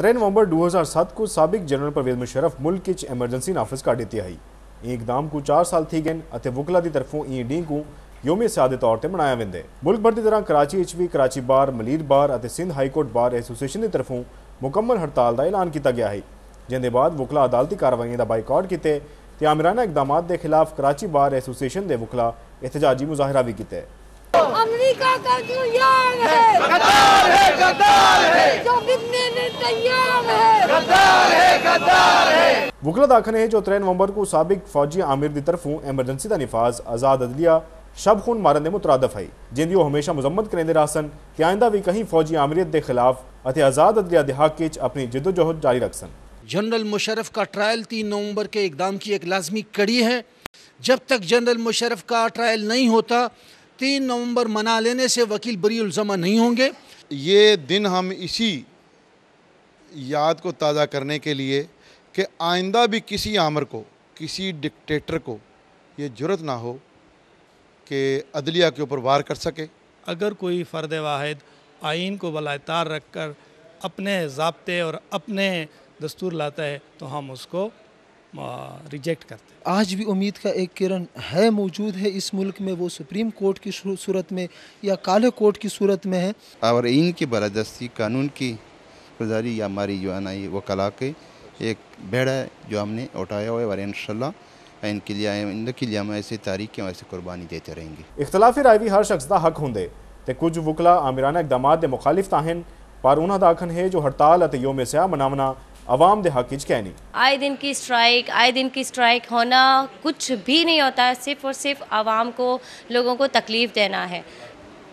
त्रै नवंबर दो हज़ार सत्त को सबक जनरल परवेज मुशरफ मुल्क एमरजेंसी नाफिज कर दी आई ईद दाम को चार साल थी गए और वुकला की तरफों ई डी को योमी सियाह के तौर पर मनाया वेंदे मुल्क भर की तरह कराची भी कराची बार मलीर बार और सिंध हाईकोर्ट बार एसोसीएशन की तरफों मुकम्मल हड़ताल का ऐलान किया गया है जिन्हें बाद वुकला अदालती कार्रवाइयों का बाईकआउट किए ਤੇ ਆਮਰਾਨਾ ਇਕਦਾਮਾਂ ਦੇ ਖਿਲਾਫ ਕਰਾਚੀ ਬਾਰ ਐਸੋਸੀਏਸ਼ਨ ਦੇ ਵਕਲਾ ਇhtijāji ਮੁਜ਼ਾਹਰਾ ਵੀ ਕੀਤਾ ਅਮਰੀਕਾ ਦਾ ਕਿਉਂ ਯਾਰ ਹੈ ਕਤਾਰ ਹੈ ਕਤਾਰ है जो त्रे नवंबर को सबक फौजी आमिर की तरफों एमरजेंसी का निफाज आजाद अदलिया शब खून मारन के मुतरादफ आई जिंद हमेशा मजम्मत करेंदे रासन कि आइंदा भी कहीं फौजी आमरीत के खिलाफ और आज़ाद अदलिया दिहाक अपनी जिदोजहद जारी रख सन जनरल मुशरफ का ट्रायल तीन नवंबर के इकदाम की एक लाजमी कड़ी है जब तक जनरल मुशरफ का ट्रायल नहीं होता तीन नवंबर मना लेने से वकील बरी बरीजमा नहीं होंगे ये दिन हम इसी याद को ताज़ा करने के लिए कि आइंदा भी किसी आमर को किसी डिक्टेटर को ये जरूरत ना हो कि अदलिया के ऊपर वार कर सके अगर कोई फ़र्द वाहिद आइन को बलातार रख कर अपने जबते और अपने दस्तूर लाता है तो हम उसको रिजेक्ट करते हैं आज भी उम्मीद का एक किरण है मौजूद है इस मुल्क में वो सुप्रीम कोर्ट की सूरत में या काले कोर्ट की सूरत में है और इन की बरादस्ती कानून की गुजारी या हमारी जो है ना वकला के एक भेड़ है जो हमने उठाया हुआ है और इनशाला इनके लिए इनके लिए हम ऐसे तारीख के ऐसे कुर्बानी देते रहेंगे इख्तलाफी राय भी हर शख्स का हक होंगे तो कुछ वकला आमिराना इकदाम के मुखालिफ तो हैं पर उन्होंने आखन है जो हड़ताल और योम सयाह मनावना आवाम के हक कह नहीं आए दिन की स्ट्राइक आए दिन की स्ट्राइक होना कुछ भी नहीं होता है सिर्फ और सिर्फ आवाम को लोगों को तकलीफ देना है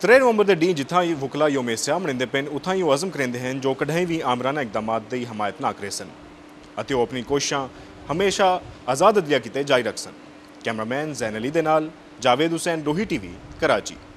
त्रे नवंबर के डी जिथा वकला योम सयाह मनिंदे पे उथा ही वो अज़म करेंगे हैं जो कदें भी आमराना इकदाम की हमायत ना करे सन ਅਤੇ ਉਹ ਆਪਣੀ ਕੋਸ਼ਿਸ਼ਾਂ ਹਮੇਸ਼ਾ ਆਜ਼ਾਦ ਅਦਲੀਆ ਕਿਤੇ ਜਾਰੀ ਰੱਖਣ ਕੈਮਰਾਮੈਨ ਜ਼ੈਨ ਅਲੀ ਦੇ ਨਾਲ ਜਾਵੇਦ ਹੁਸੈਨ ਰੋਹੀ ਟੀਵੀ ਕਰਾਚੀ